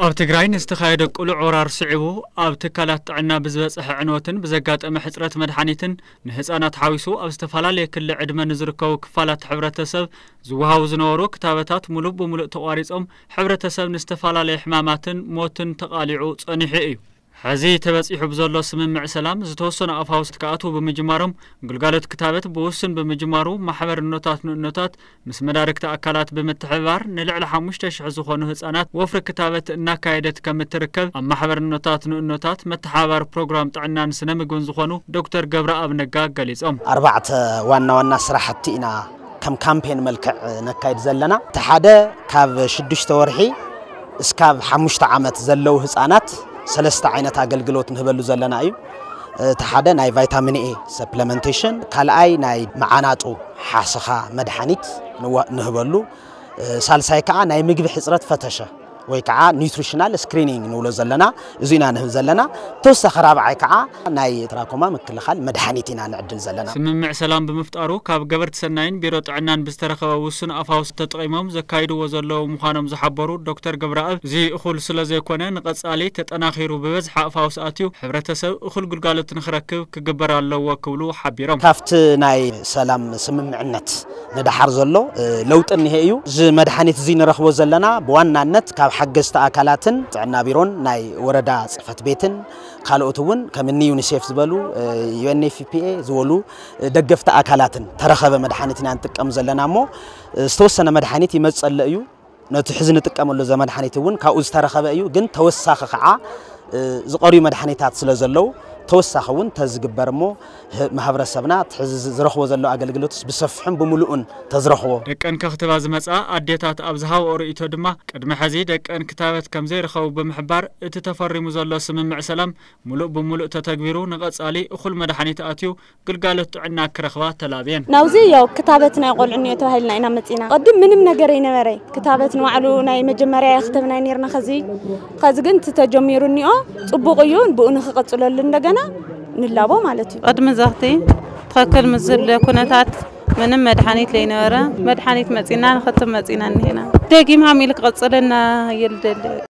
ارتگراین استخاید کل عرار سعیو، ابتکالات عنا بزبز حعنوتن بزگات محترت مدحانيتن نهز آن تحویسو ابستفلالی کل عدم نزرکو کفلات حبرت سب زوها وزنورک تابتات ملوب و ملوت واریزم حبرت سب نستفلالی حماماتن موتن تقلیعو تنهایی. ሕዚ ተበጺሑ ብዘሎ ስምምዕ ሰላም ዝተወሰኑ ኣፋውስት ክኣትዉ ብምጅማሮም ግልጋሎት ክታበት ብውስን ብምጅማሩ ማሕበር እኖታት ንእኖታት ምስ መዳርክቲ ኣካላት ብምትሕባር ንልዕሊ ሓሙሽተ ሽሕ ዝኾኑ ህፃናት ወፍሪ ክታበት እናካየደት ከም እትርከብ ኣብ ማሕበር እኖታት ንእኖታት መተሓባር ፕሮግራም ጥዕናን ስነ ምግብን ዝኾኑ ዶክተር ገብረ ኣብ ነጋ ገሊፆም ኣርባዕተ ዋና ዋና ስራሕቲ ኢና ከም ካምፔን መልክዕ ነካይድ ዘለና እቲ ሓደ ካብ ሽዱሽተ ወርሒ እስካብ ሓሙሽተ ዓመት ዘለው ህፃናት ሰለስተ ዓይነት ኣገልግሎት ንህበሉ ዘለና እዩ እቲ ሓደ ናይ ቫይታሚን ኤ ሰፕለመንቴሽን ካልኣይ ናይ መዓናጡ ሓስኻ መድሓኒት ንህበሉ ሳልሳይ ከዓ ናይ ምግቢ ሕፅረት ፈተሸ ወይ ከዓ ኒውትሪሽናል ስክሪኒንግ ንብሎ ዘለና እዚ ኢና ንህብ ዘለና ተወሳኺ ራብዓይ ከዓ ናይ ትራኮማ ምክልኻል መድሓኒት ኢና ንዕድል ዘለና ስምምዕ ሰላም ብምፍጣሩ ካብ ገበርቲ ሰናይን ቢሮ ጥዕናን ብዝተረኸበ ውስን ኣፋውስ ተጠቒሞም ዘካይድዎ ዘለዉ ምዃኖም ዝሓበሩ ዶክተር ግብረኣብ እዚ እኹል ስለ ዘይኮነ ንቐጻሊ ተጠናኺሩ ብበዝሒ ኣፋውስ ኣትዩ ሕብረተሰብ እኹል ግልጋሎት ንኽረክብ ክግበር ኣለዎ ክብሉ ሓቢሮም ካብቲ ናይ ሰላም ስምምዕነት ንዳሓር ዘሎ ለውጢ እኒሄ እዩ እዚ መድሓኒት እዚ ንረክቦ ዘለና ብዋናነት ካብ ሓገዝቲ ኣካላትን ጥዕና ቢሮን ናይ ወረዳ ፅሕፈት ቤትን ካልኦት እውን ከምኒ ዩኒሴፍ ዝበሉ ዩኤንኤፍፒኤ ዝበሉ ደገፍቲ ኣካላትን ተረኸበ መድሓኒት ኢና ንጥቀም ዘለና እሞ ዝተወሰነ መድሓኒት ይመፅለ እዩ ነቲ ሕዚ ንጥቀመሉ ዘ መድሓኒት እውን ካብኡ ዝተረኸበ እዩ ግን ተወሳኺ ከዓ ዝቐርዩ መድሓኒታት ስለ ዘለው توسخون تزجبرمو مهبر سبنا تزرخو زلوا أجل جلوتس بصفحهم بملؤن تزرخو. دك أن كتب هذا مساء عديتات أبزها ورئيت دمع قدم حزيد دك أن كتابت كم زير خو بمحبار اتتفر سمم سمن معسلم ملؤ بملؤ تتجبرو نقص علي أخل مدحني تأتيو قل قالت عنا كرخوات تلابين. نوزي يا كتابتنا يقول إني تهيلنا إنها متينا قدم من من جرينا مري كتابتنا وعلو ناي مجمري أختمنا نير نخزي خزقنت تجميروني آ تبغيون بقول خقت ولا لندقن أنا نلابو مالتي قدم زغتي تاكل مزل كونتات من مدحانيت لي نورا مدحانيت مزينا نختم مزينا هنا تاكي ما عميلك غتصلنا يلدل